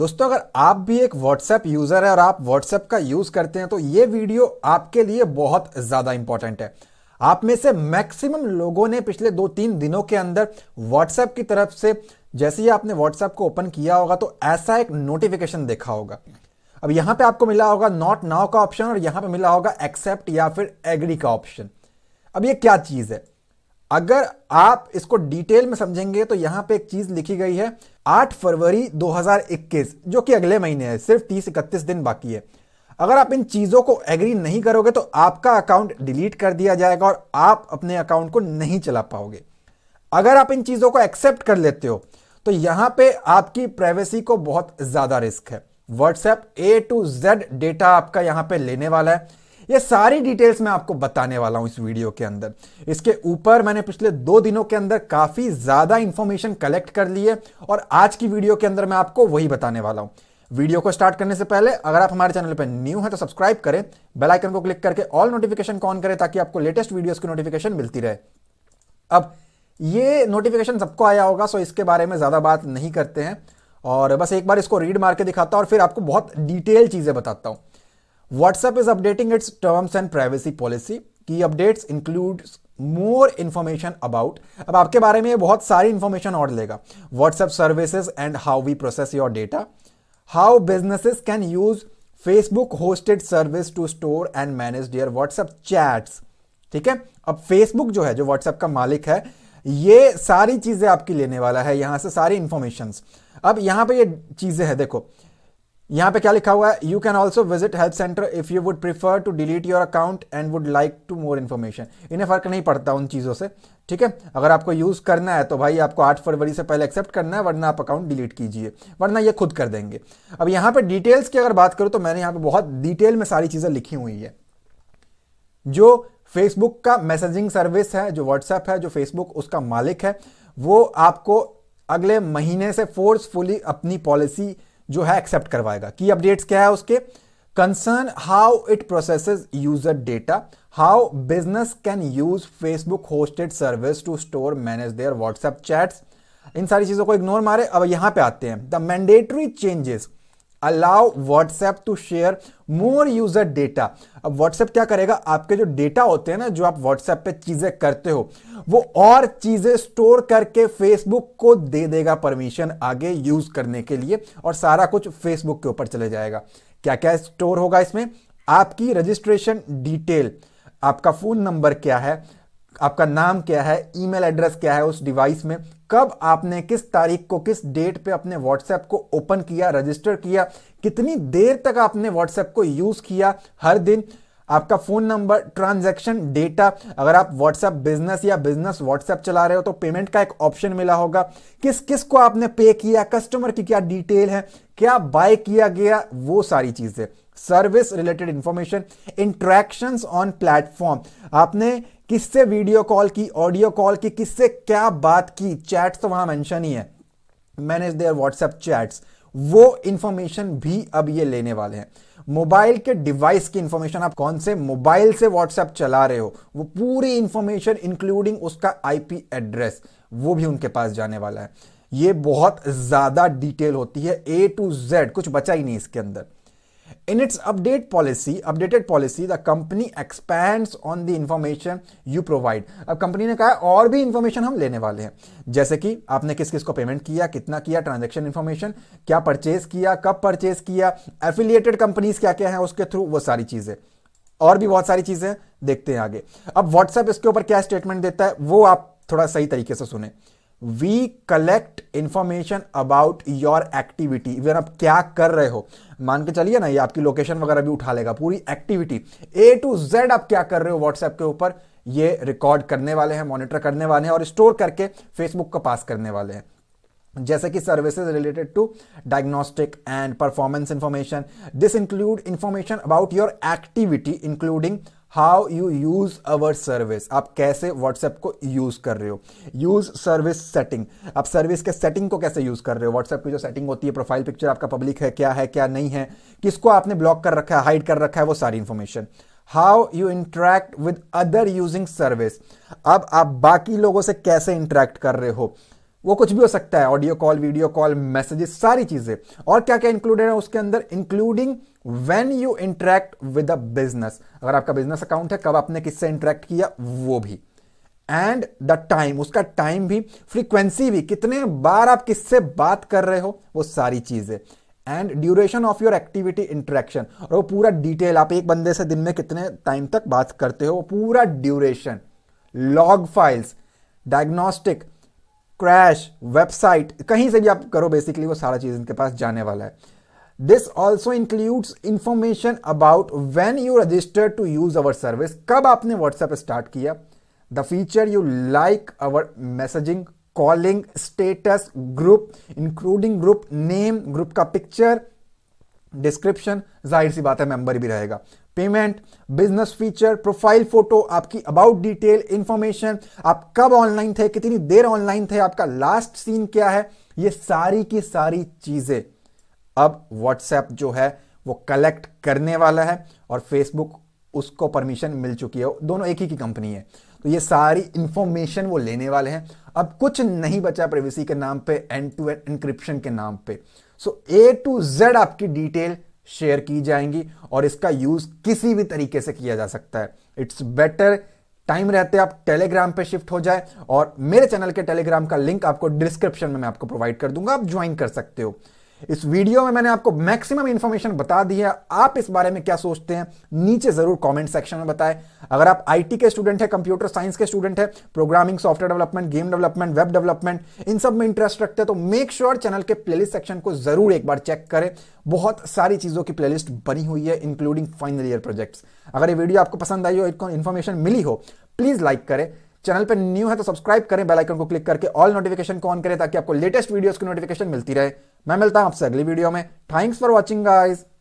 दोस्तों अगर आप भी एक व्हाट्सएप यूजर है और आप व्हाट्सएप का यूज करते हैं तो ये वीडियो आपके लिए बहुत ज्यादा इंपॉर्टेंट है आप में से मैक्सिमम लोगों ने पिछले दो तीन दिनों के अंदर व्हाट्सएप की तरफ से जैसे ही आपने व्हाट्सएप को ओपन किया होगा तो ऐसा एक नोटिफिकेशन देखा होगा अब यहां पे आपको मिला होगा नॉट नाउ का ऑप्शन और यहां पे मिला होगा एक्सेप्ट या फिर एग्री का ऑप्शन अब ये क्या चीज है अगर आप इसको डिटेल में समझेंगे तो यहां पे एक चीज लिखी गई है 8 फरवरी 2021 जो कि अगले महीने है सिर्फ 30 इकतीस दिन बाकी है अगर आप इन चीजों को एग्री नहीं करोगे तो आपका अकाउंट डिलीट कर दिया जाएगा और आप अपने अकाउंट को नहीं चला पाओगे अगर आप इन चीजों को एक्सेप्ट कर लेते हो तो यहां पे आपकी प्राइवेसी को बहुत ज्यादा रिस्क है WhatsApp A to Z data आपका यहां पे लेने वाला है ये सारी डिटेल्स मैं आपको बताने वाला हूं इस वीडियो के अंदर इसके ऊपर मैंने पिछले दो दिनों के अंदर काफ़ी ज़्यादा इंफॉर्मेशन कलेक्ट कर ली है और आज की वीडियो के अंदर मैं आपको वही बताने वाला हूं वीडियो को स्टार्ट करने से पहले अगर आप हमारे चैनल पर न्यू हैं तो सब्सक्राइब करें बेल आइकन को क्लिक करके ऑल नोटिफिकेशन ऑन करें ताकि आपको लेटेस्ट वीडियोस की नोटिफिकेशन मिलती रहे अब ये नोटिफिकेशन सबको आया होगा सो इसके बारे में ज़्यादा बात नहीं करते हैं और बस एक बार इसको रीड मार के दिखाता हूं और फिर आपको बहुत डिटेल चीज़ें बताता हूं WhatsApp is updating its terms and privacy policy की updates include more information about अब आपके बारे में बहुत सारी इंफॉर्मेशन और लेगा WhatsApp services and how we process your data how businesses can use Facebook hosted service to store and manage their WhatsApp chats ठीक है अब फेसबुक जो है जो व्हाट्सएप का मालिक है ये सारी चीजें आपकी लेने वाला है यहां से सारी इंफॉर्मेशन अब यहां पे ये चीजें है देखो यहाँ पे क्या लिखा हुआ है you can also visit help centre if you would prefer to delete your account and would like to more information इन्हें फर्क नहीं पड़ता उन चीज़ों से ठीक है अगर आपको यूज़ करना है तो भाई आपको आठ फरवरी से पहले एक्सेप्ट करना है वरना आप अकाउंट डिलीट कीजिए वरना ये खुद कर देंगे अब यहां पर डिटेल्स की अगर बात करूं तो मैंने यहां पर बहुत डिटेल में सारी चीज़ें लिखी हुई है जो फेसबुक का मैसेजिंग सर्विस है जो व्हाट्सएप है जो फेसबुक उसका मालिक है वो आपको अगले महीने से फोर्सफुली अपनी पॉलिसी जो है एक्सेप्ट करवाएगा की अपडेट्स क्या है उसके concern how it process user data how business can use Facebook hosted service to store manage their WhatsApp chats इन सारी चीजों को इग्नोर मारे अब यहां पे आते हैं the mandatory changes allow WhatsApp to share more user data अब व्हाट्सएप क्या करेगा आपके जो डेटा होते हैं ना जो आप व्हाट्सएप पे चीजें करते हो वो और चीजें स्टोर करके फेसबुक को दे देगा परमिशन आगे यूज करने के लिए और सारा कुछ फेसबुक के ऊपर चले जाएगा क्या क्या स्टोर होगा इसमें आपकी रजिस्ट्रेशन डिटेल आपका फोन नंबर क्या है आपका नाम क्या है ईमेल एड्रेस क्या है उस डिवाइस में कब आपने किस तारीख को किस डेट पे अपने व्हाट्सएप को ओपन किया रजिस्टर किया कितनी देर तक आपने व्हाट्सएप को यूज़ किया हर दिन आपका फोन नंबर ट्रांजैक्शन डेटा अगर आप व्हाट्सएप बिजनेस या बिजनेस व्हाट्सएप चला रहे हो तो पेमेंट का एक ऑप्शन मिला होगा किस किस को आपने पे किया कस्टमर की क्या डिटेल है क्या बाय किया गया वो सारी चीजें service related information interaction on platform आपने किससे वीडियो कॉल की ऑडियो कॉल की किससे क्या बात की चैट्स तो वहां मेंशन ही है मैनेज देयर व्हाट्सएप चैट्स वो इंफॉर्मेशन भी अब ये लेने वाले हैं मोबाइल के डिवाइस की इंफॉर्मेशन आप कौन से मोबाइल से व्हाट्सएप चला रहे हो वो पूरी इंफॉर्मेशन इंक्लूडिंग उसका आईपी एड्रेस वो भी उनके पास जाने वाला है ये बहुत ज़्यादा डिटेल होती है ए टू जेड कुछ बचा ही नहीं इसके अंदर In its update policy, updated policy, the company expands on the information you provide. अब कंपनी ने कहा और भी इंफॉर्मेशन हम लेने वाले हैं जैसे कि आपने किस किस को पेमेंट किया कितना किया ट्रांजेक्शन इंफॉर्मेशन क्या परचेज किया कब परचेज किया एफिलिएटेड कंपनीज क्या क्या है उसके थ्रू वो सारी चीजें और भी बहुत सारी चीजें देखते हैं आगे अब व्हाट्सएप इसके ऊपर क्या स्टेटमेंट देता है वो आप थोड़ा सही तरीके से सुने we collect information about your activity even आप क्या कर रहे हो मान के चलिए ना ये आपकी लोकेशन वगैरह भी उठा लेगा पूरी एक्टिविटी ए टू जेड आप क्या कर रहे हो व्हाट्सएप के ऊपर ये रिकॉर्ड करने वाले हैं मॉनिटर करने वाले हैं और स्टोर करके फेसबुक को पास करने वाले हैं जैसे कि services related to diagnostic and performance information this include information about your activity including how you use our service आप कैसे व्हाट्सएप को यूज कर रहे हो यूज सर्विस सेटिंग आप सर्विस के सेटिंग को कैसे यूज कर रहे हो व्हाट्सएप की जो सेटिंग होती है प्रोफाइल पिक्चर आपका पब्लिक है क्या है क्या नहीं है किसको आपने ब्लॉक कर रखा है हाइड कर रखा है वो सारी information how you interact with other using service अब आप बाकी लोगों से कैसे इंटरेक्ट कर रहे हो वो कुछ भी हो सकता है audio call video call messages सारी चीजें और क्या क्या इंक्लूडेड है उसके अंदर including when you interact with a business अगर आपका बिजनेस अकाउंट है कब आपने किससे इंटरेक्ट किया वो भी एंड द टाइम उसका टाइम भी फ्रीक्वेंसी भी कितने बार आप किससे बात कर रहे हो वो सारी चीजें and duration of your activity interaction और वो पूरा डिटेल आप एक बंदे से दिन में कितने टाइम तक बात करते हो वो पूरा duration log files diagnostic crash website कहीं से भी आप करो बेसिकली वो सारा चीज इनके पास जाने वाला है this also includes information about when you register to use our service कब आपने व्हाट्सएप स्टार्ट किया the feature you like our messaging calling status group including group name group का पिक्चर डिस्क्रिप्शन जाहिर सी बात है मेंबर भी रहेगा payment business feature profile photo आपकी अबाउट डिटेल इंफॉर्मेशन आप कब ऑनलाइन थे कितनी देर ऑनलाइन थे आपका लास्ट सीन क्या है ये सारी की सारी चीजें अब व्हाट्सएप जो है वो कलेक्ट करने वाला है और फेसबुक उसको परमिशन मिल चुकी है दोनों एक ही की कंपनी है तो ये सारी इंफॉर्मेशन वो लेने वाले हैं अब कुछ नहीं बचा प्राइवेसी के नाम पे एंड टू एंड इंक्रिप्शन के नाम पे सो ए टू जेड आपकी डिटेल शेयर की जाएंगी और इसका यूज किसी भी तरीके से किया जा सकता है इट्स बेटर टाइम रहते आप टेलीग्राम पे शिफ्ट हो जाए और मेरे चैनल के टेलीग्राम का लिंक आपको डिस्क्रिप्शन में मैं आपको प्रोवाइड कर दूंगा आप ज्वाइन कर सकते हो इस वीडियो में मैंने आपको मैक्सिमम इन्फॉर्मेशन बता दी है आप इस बारे में क्या सोचते हैं नीचे जरूर कमेंट सेक्शन में बताएं अगर आप आईटी के स्टूडेंट है कंप्यूटर साइंस के स्टूडेंट है programming software development game development web development इन सब में इंटरेस्ट रखते हैं तो मेक श्योर चैनल के प्लेलिस्ट सेक्शन को जरूर एक बार चेक करें बहुत सारी चीजों की प्लेलिस्ट बनी हुई है इंक्लूडिंग फाइनल ईयर प्रोजेक्ट्स अगर ये वीडियो आपको पसंद आई हो इन्फॉर्मेशन मिली हो प्लीज लाइक करें चैनल पर न्यू है तो सब्सक्राइब करें बेल आइकन को क्लिक करके ऑल नोटिफिकेशन को ऑन करें ताकि आपको लेटेस्ट वीडियोस की नोटिफिकेशन मिलती रहे मैं मिलता हूं आपसे अगली वीडियो में थैंक्स फॉर वॉचिंग गाइज